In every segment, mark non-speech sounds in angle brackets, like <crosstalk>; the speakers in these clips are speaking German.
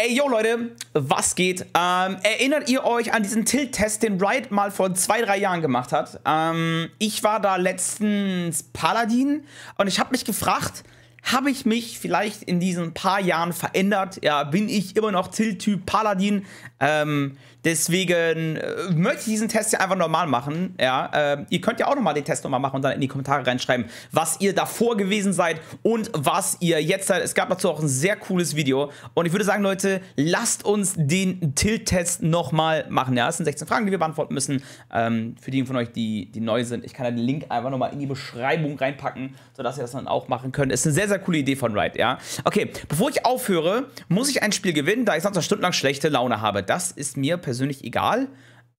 Ey, yo Leute, was geht? Ähm, erinnert ihr euch an diesen Tilt-Test, den Riot mal vor zwei, drei Jahren gemacht hat? Ähm, ich war da letztens Paladin und ich habe mich gefragt, habe ich mich vielleicht in diesen paar Jahren verändert? Ja, bin ich immer noch Tilt-Typ Paladin? Ähm, deswegen äh, möchte ich diesen Test ja einfach normal machen. Ja, äh, ihr könnt ja auch nochmal den Test nochmal machen und dann in die Kommentare reinschreiben, was ihr davor gewesen seid und was ihr jetzt seid. Es gab dazu auch ein sehr cooles Video. Und ich würde sagen, Leute, lasst uns den Tilt-Test nochmal machen. Ja, es sind 16 Fragen, die wir beantworten müssen. Ähm, für diejenigen von euch, die, die neu sind, ich kann den Link einfach nochmal in die Beschreibung reinpacken, sodass ihr das dann auch machen könnt. Es ist sehr sehr, coole Idee von Riot, ja. Okay, bevor ich aufhöre, muss ich ein Spiel gewinnen, da ich sonst noch stundenlang schlechte Laune habe. Das ist mir persönlich egal.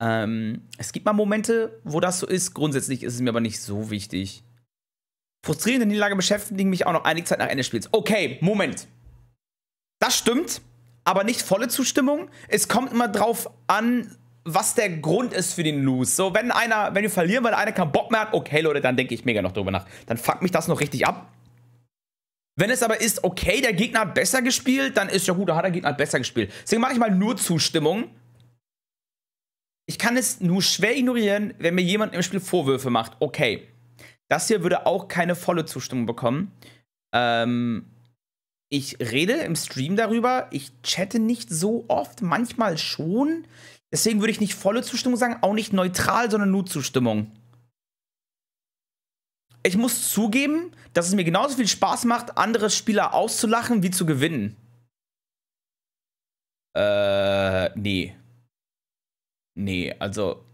Ähm, es gibt mal Momente, wo das so ist. Grundsätzlich ist es mir aber nicht so wichtig. Frustrierende Niederlage beschäftigen mich auch noch einige Zeit nach Ende des Spiels. Okay, Moment. Das stimmt, aber nicht volle Zustimmung. Es kommt immer drauf an, was der Grund ist für den Lose. So, wenn einer, wenn wir verlieren, weil einer keinen Bock mehr hat, okay, Leute, dann denke ich mega noch drüber nach. Dann fuck mich das noch richtig ab. Wenn es aber ist, okay, der Gegner hat besser gespielt, dann ist ja gut, da hat der Gegner halt besser gespielt. Deswegen mache ich mal nur Zustimmung. Ich kann es nur schwer ignorieren, wenn mir jemand im Spiel Vorwürfe macht. Okay. Das hier würde auch keine volle Zustimmung bekommen. Ähm, ich rede im Stream darüber. Ich chatte nicht so oft, manchmal schon. Deswegen würde ich nicht volle Zustimmung sagen, auch nicht neutral, sondern nur Zustimmung ich muss zugeben, dass es mir genauso viel Spaß macht, andere Spieler auszulachen wie zu gewinnen. Äh, nee. Nee, also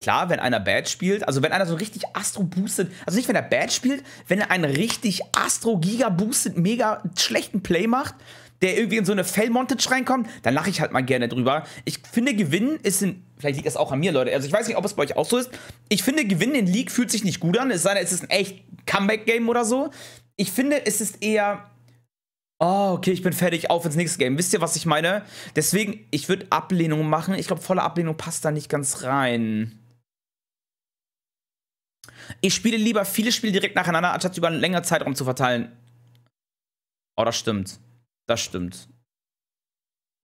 klar, wenn einer Bad spielt, also wenn einer so richtig Astro boostet, also nicht wenn er Bad spielt, wenn er einen richtig Astro Giga boostet, mega schlechten Play macht der irgendwie in so eine Fell-Montage reinkommt, dann lache ich halt mal gerne drüber. Ich finde, Gewinnen ist ein. Vielleicht liegt das auch an mir, Leute. Also ich weiß nicht, ob es bei euch auch so ist. Ich finde, Gewinnen in League fühlt sich nicht gut an. Es sei denn, es ist ein echt Comeback-Game oder so. Ich finde, es ist eher. Oh, okay, ich bin fertig, auf ins nächste Game. Wisst ihr, was ich meine? Deswegen, ich würde Ablehnung machen. Ich glaube, volle Ablehnung passt da nicht ganz rein. Ich spiele lieber viele Spiele direkt nacheinander, anstatt über einen längeren Zeitraum zu verteilen. Oh, das stimmt. Das stimmt.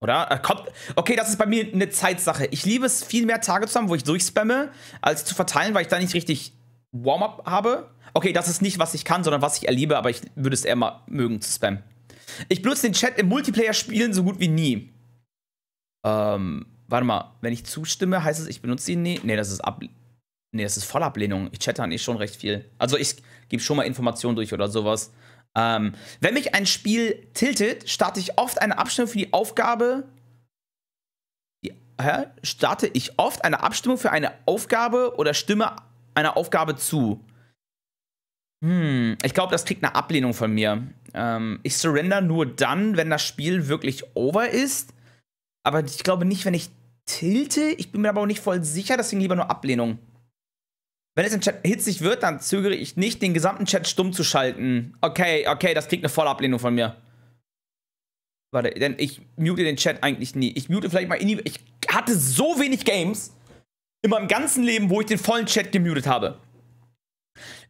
Oder? Ah, kommt. Okay, das ist bei mir eine Zeitsache. Ich liebe es, viel mehr Tage zu haben, wo ich durchspamme, als zu verteilen, weil ich da nicht richtig Warm-up habe. Okay, das ist nicht, was ich kann, sondern was ich erlebe, aber ich würde es eher mal mögen zu spammen. Ich benutze den Chat im Multiplayer-Spielen so gut wie nie. Ähm, warte mal, wenn ich zustimme, heißt es, ich benutze ihn nie? Nee, das ist ab. Nee, das ist Vollablehnung. Ich chatte an eh schon recht viel. Also ich gebe schon mal Informationen durch oder sowas. Ähm, wenn mich ein Spiel tiltet, starte ich oft eine Abstimmung für die Aufgabe. Die, Starte ich oft eine Abstimmung für eine Aufgabe oder stimme einer Aufgabe zu? Hm, ich glaube, das kriegt eine Ablehnung von mir. Ähm, ich surrender nur dann, wenn das Spiel wirklich over ist. Aber ich glaube nicht, wenn ich tilte. Ich bin mir aber auch nicht voll sicher, deswegen lieber nur Ablehnung. Wenn es im Chat hitzig wird, dann zögere ich nicht, den gesamten Chat stumm zu schalten. Okay, okay, das kriegt eine volle Ablehnung von mir. Warte, denn ich mute den Chat eigentlich nie. Ich mute vielleicht mal in die... Ich hatte so wenig Games in meinem ganzen Leben, wo ich den vollen Chat gemutet habe.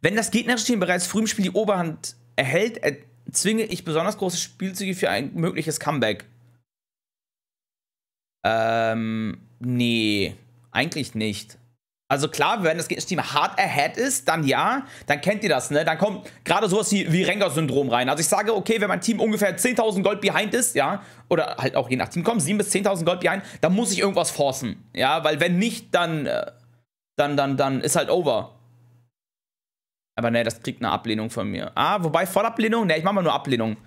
Wenn das gegnerische Team bereits früh im Spiel die Oberhand erhält, erzwinge ich besonders große Spielzüge für ein mögliches Comeback. Ähm, nee, eigentlich nicht. Also klar, wenn das Gegner-Team hard ahead ist, dann ja, dann kennt ihr das, ne? Dann kommt gerade sowas wie, wie Rengar-Syndrom rein. Also ich sage, okay, wenn mein Team ungefähr 10.000 Gold behind ist, ja, oder halt auch je nach Team kommen, 7.000 bis 10.000 Gold behind, dann muss ich irgendwas forcen, ja? Weil wenn nicht, dann, äh, dann, dann, dann ist halt over. Aber ne, das kriegt eine Ablehnung von mir. Ah, wobei Vollablehnung? Ne, ich mache mal nur Ablehnung.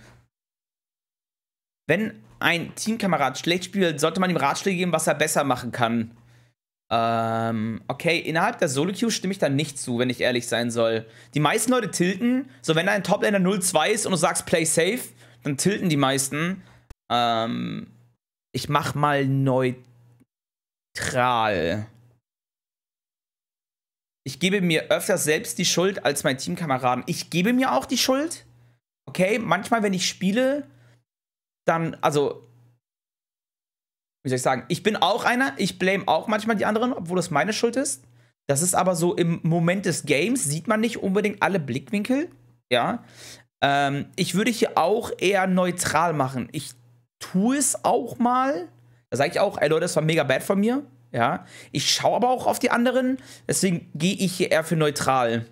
Wenn ein Teamkamerad schlecht spielt, sollte man ihm Ratschläge geben, was er besser machen kann. Ähm, okay, innerhalb der Solo-Queue stimme ich da nicht zu, wenn ich ehrlich sein soll. Die meisten Leute tilten. So, wenn ein Top-Laner 0-2 ist und du sagst Play safe, dann tilten die meisten. Ähm, ich mach mal neutral. Ich gebe mir öfters selbst die Schuld als mein Teamkameraden. Ich gebe mir auch die Schuld. Okay, manchmal, wenn ich spiele, dann, also wie soll ich sagen, ich bin auch einer, ich blame auch manchmal die anderen, obwohl das meine Schuld ist. Das ist aber so im Moment des Games, sieht man nicht unbedingt alle Blickwinkel. Ja. Ähm, ich würde hier auch eher neutral machen. Ich tue es auch mal. Da sage ich auch, ey Leute, das war mega bad von mir. Ja. Ich schaue aber auch auf die anderen. Deswegen gehe ich hier eher für neutral.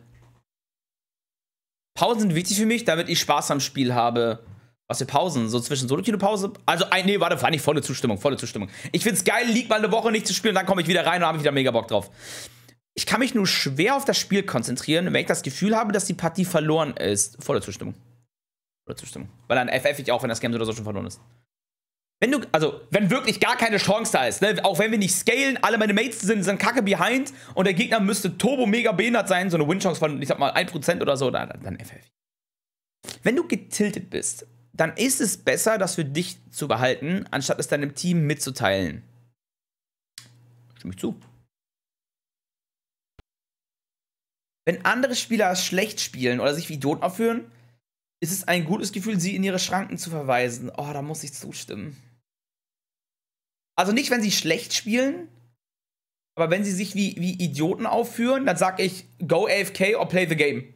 Pausen sind wichtig für mich, damit ich Spaß am Spiel habe. Was für Pausen, so zwischen Solo-Kino-Pause. Also, ein, nee, warte, fand ich volle Zustimmung, volle Zustimmung. Ich find's geil, liegt mal eine Woche nicht zu spielen, dann komme ich wieder rein und habe ich wieder mega Bock drauf. Ich kann mich nur schwer auf das Spiel konzentrieren, wenn ich das Gefühl habe, dass die Partie verloren ist. Volle Zustimmung. Volle Zustimmung. Weil dann FF ich auch, wenn das Game oder so schon verloren ist. Wenn du, also, wenn wirklich gar keine Chance da ist, ne? auch wenn wir nicht scalen, alle meine Mates sind, sind kacke behind und der Gegner müsste turbo mega behindert sein, so eine Win-Chance von, ich sag mal, 1% oder so, dann, dann FF. Wenn du getiltet bist, dann ist es besser, das für dich zu behalten, anstatt es deinem Team mitzuteilen. Stimme ich zu. Wenn andere Spieler schlecht spielen oder sich wie Idioten aufführen, ist es ein gutes Gefühl, sie in ihre Schranken zu verweisen. Oh, da muss ich zustimmen. Also nicht, wenn sie schlecht spielen, aber wenn sie sich wie, wie Idioten aufführen, dann sag ich, go AFK or play the game.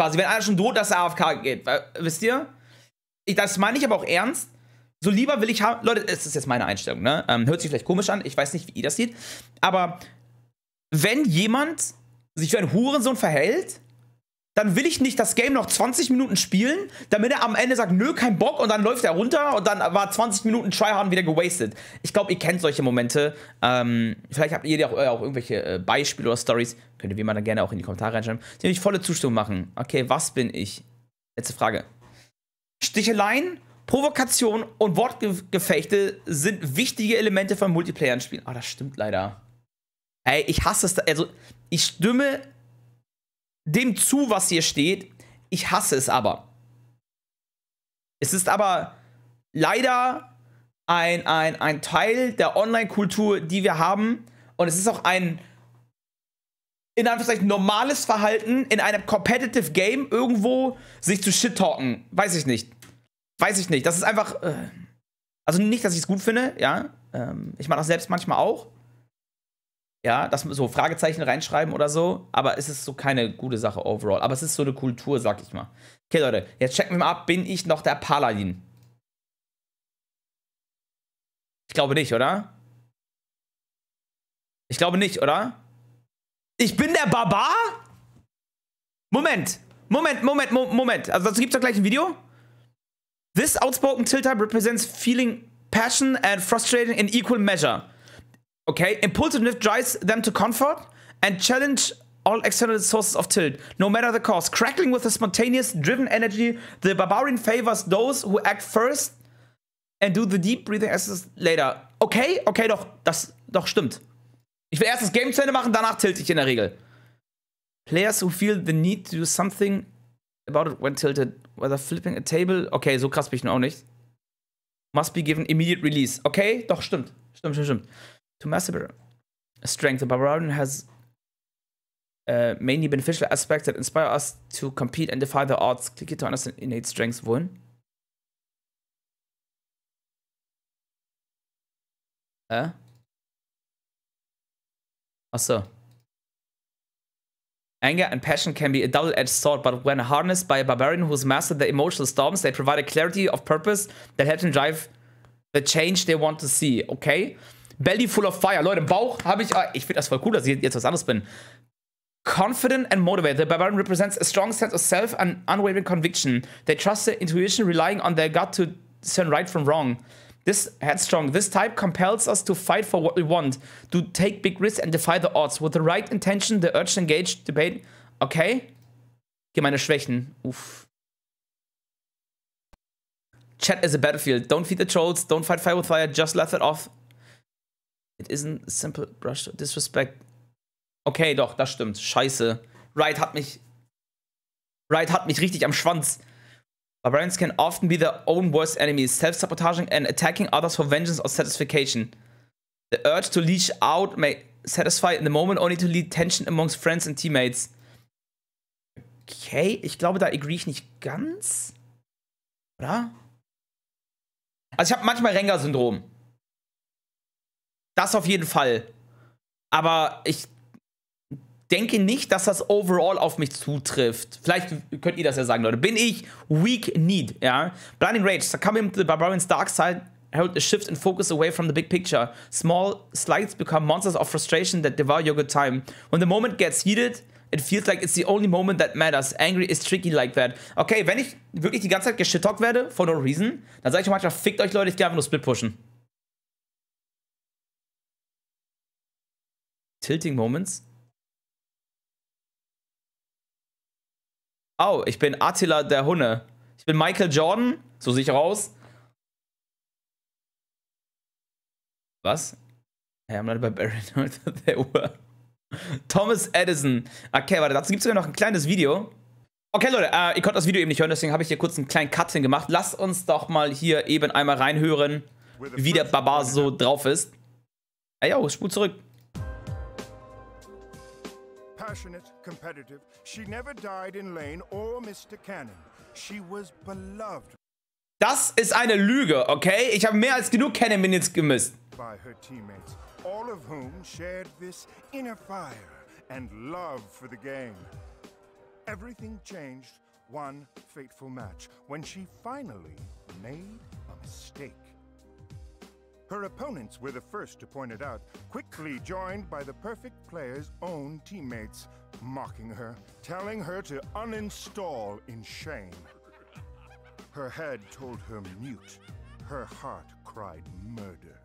Quasi, wenn einer schon tot ist, AFK geht. weil, Wisst ihr? Ich, das meine ich aber auch ernst. So lieber will ich haben. Leute, es ist jetzt meine Einstellung, ne? Ähm, hört sich vielleicht komisch an, ich weiß nicht, wie ihr das seht. Aber wenn jemand sich für einen Hurensohn verhält, dann will ich nicht das Game noch 20 Minuten spielen, damit er am Ende sagt, nö, kein Bock und dann läuft er runter und dann war 20 Minuten Tryhard wieder gewastet. Ich glaube, ihr kennt solche Momente. Ähm, vielleicht habt ihr ja auch, äh, auch irgendwelche äh, Beispiele oder Stories. Könnt ihr wie immer dann gerne auch in die Kommentare reinschreiben. Die nämlich volle Zustimmung machen. Okay, was bin ich? Letzte Frage. Sticheleien, Provokation und Wortgefechte sind wichtige Elemente von Multiplayer-Spielen. Ah, oh, das stimmt leider. Ey, ich hasse es. Also, ich stimme dem zu, was hier steht. Ich hasse es aber. Es ist aber leider ein, ein, ein Teil der Online-Kultur, die wir haben. Und es ist auch ein, in Anführungszeichen, normales Verhalten in einem Competitive Game irgendwo sich zu shit-talken. Weiß ich nicht. Weiß ich nicht. Das ist einfach. Äh also nicht, dass ich es gut finde, ja. Ähm, ich mache das selbst manchmal auch. Ja, dass so Fragezeichen reinschreiben oder so, aber es ist so keine gute Sache overall. Aber es ist so eine Kultur, sag ich mal. Okay, Leute, jetzt checken wir mal ab, bin ich noch der Paladin? Ich glaube nicht, oder? Ich glaube nicht, oder? Ich bin der Barbar? Moment, Moment, Moment, Mo Moment. Also dazu gibt es doch gleich ein Video. This outspoken tilt type represents feeling passion and frustration in equal measure. Okay, impulsiveness drives them to comfort and challenge all external sources of tilt, no matter the cause. Crackling with a spontaneous, driven energy, the barbarian favors those who act first and do the deep breathing exercises later. Okay, okay, doch, das, doch, stimmt. Ich will erst das Game zu Ende machen, danach tilte ich in der Regel. Players who feel the need to do something about it when tilted, whether flipping a table. Okay, so krass bin ich nun auch nicht. Must be given immediate release. Okay, doch, stimmt. Stimmt, stimmt, stimmt. to Masseber. Strength of Barbarian has uh, mainly beneficial aspects that inspire us to compete and defy the odds. Click it to understand innate strengths wollen. Äh? Uh? Also, Anger and passion can be a double-edged sword, but when harnessed by a barbarian who's mastered the emotional storms, they provide a clarity of purpose that helps them drive the change they want to see. Okay? Belly full of fire. Leute, im Bauch habe ich. Ah, ich finde das voll cool, dass ich jetzt was anderes bin. Confident and motivated, The Barbarian represents a strong sense of self and unwavering conviction. They trust their intuition, relying on their gut to discern right from wrong. This headstrong, this type compels us to fight for what we want, to take big risks and defy the odds. With the right intention, the urge to engage, debate. Okay? Gemeine Schwächen. Uff. Chat is a battlefield. Don't feed the trolls, don't fight fire with fire, just laugh it off It isn't a simple brush to disrespect. Okay, doch, das stimmt. Scheiße. Wright hat mich. Wright hat mich richtig am Schwanz. Barbarians can often be their own worst enemies, self-sabotaging and attacking others for vengeance or satisfaction. The urge to leash out may satisfy in the moment only to lead tension amongst friends and teammates. Okay, ich glaube, da agree ich nicht ganz. Oder? Also ich habe manchmal rengar syndrom das auf jeden Fall. Aber ich denke nicht, dass das overall auf mich zutrifft. Vielleicht könnt ihr das ja sagen, Leute. Bin ich weak need, ja? Blinding Rage, succumbing to the Barbarian's dark side, herald a shift in focus away from the big picture. Small slights become monsters of frustration that devour your good time. When the moment gets heated, it feels like it's the only moment that matters. Angry is tricky like that. Okay, wenn ich wirklich die ganze Zeit geschittockt werde, for no reason, dann sage ich manchmal, fickt euch Leute, ich gehe einfach nur split pushen. Tilting Moments. Oh, ich bin Attila der Hunne. Ich bin Michael Jordan. So sehe ich raus. Was? I am not barbarian <laughs> der Uhr. Thomas Edison. Okay, warte, dazu gibt es sogar noch ein kleines Video. Okay, Leute, äh, ihr konntet das Video eben nicht hören, deswegen habe ich hier kurz einen kleinen Cut gemacht. Lasst uns doch mal hier eben einmal reinhören, wie der Baba so drauf ist. Ey, yo, spul zurück. passionate, competitive. She never died in Lane or Mr. Cannon. She was beloved. Das ist eine Lüge, okay? Ich habe mehr als genug Cannon Minions gemisst. By her teammates, all of whom shared this inner fire and love for the game. Everything changed one fateful match when she finally made a mistake. Her opponents were the first to point it out, quickly joined by the perfect player's own teammates, mocking her, telling her to uninstall in shame. Her head told her mute. Her heart cried murder.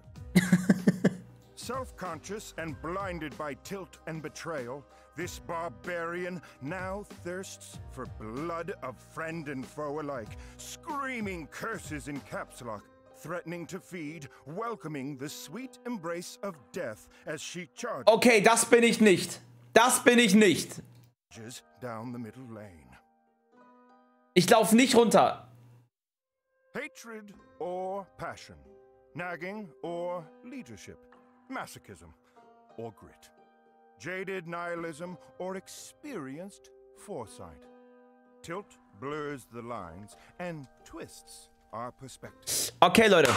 <laughs> Self conscious and blinded by tilt and betrayal, this barbarian now thirsts for blood of friend and foe alike, screaming curses in caps lock threatening to feed, welcoming the sweet embrace of death as she charges. Okay, das bin ich nicht. Das bin ich nicht. Down the middle lane. Ich lauf nicht runter. Hatred or passion, nagging or leadership, masochism or grit, jaded nihilism or experienced foresight. Tilt blurs the lines and twists our perspective. Okay, Leute.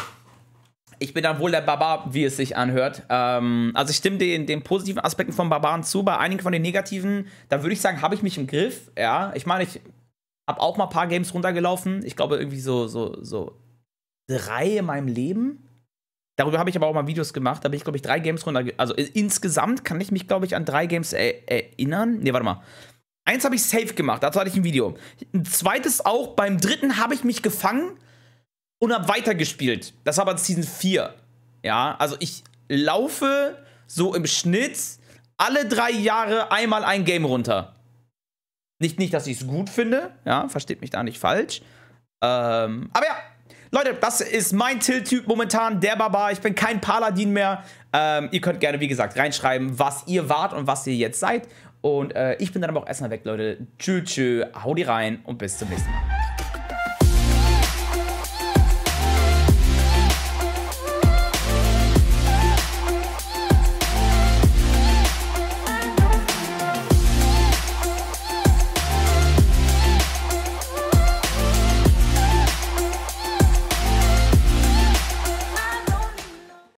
Ich bin dann wohl der Barbar, wie es sich anhört. Ähm, also ich stimme den, den positiven Aspekten von Barbaren zu. Bei einigen von den negativen, da würde ich sagen, habe ich mich im Griff. Ja, ich meine, ich habe auch mal ein paar Games runtergelaufen. Ich glaube, irgendwie so, so, so drei in meinem Leben. Darüber habe ich aber auch mal Videos gemacht. Da bin ich, glaube ich, drei Games runtergelaufen. Also insgesamt kann ich mich, glaube ich, an drei Games er erinnern. Ne, warte mal. Eins habe ich safe gemacht. Dazu hatte ich ein Video. Ein zweites auch. Beim dritten habe ich mich gefangen und habe weitergespielt. Das war aber Season 4. Ja, also ich laufe so im Schnitt alle drei Jahre einmal ein Game runter. Nicht, nicht dass ich es gut finde, ja, versteht mich da nicht falsch. Ähm, aber ja, Leute, das ist mein Tilt-Typ momentan, der Baba. Ich bin kein Paladin mehr. Ähm, ihr könnt gerne, wie gesagt, reinschreiben, was ihr wart und was ihr jetzt seid. Und äh, ich bin dann aber auch erstmal weg, Leute. Tschö, tschö, hau die rein und bis zum nächsten Mal.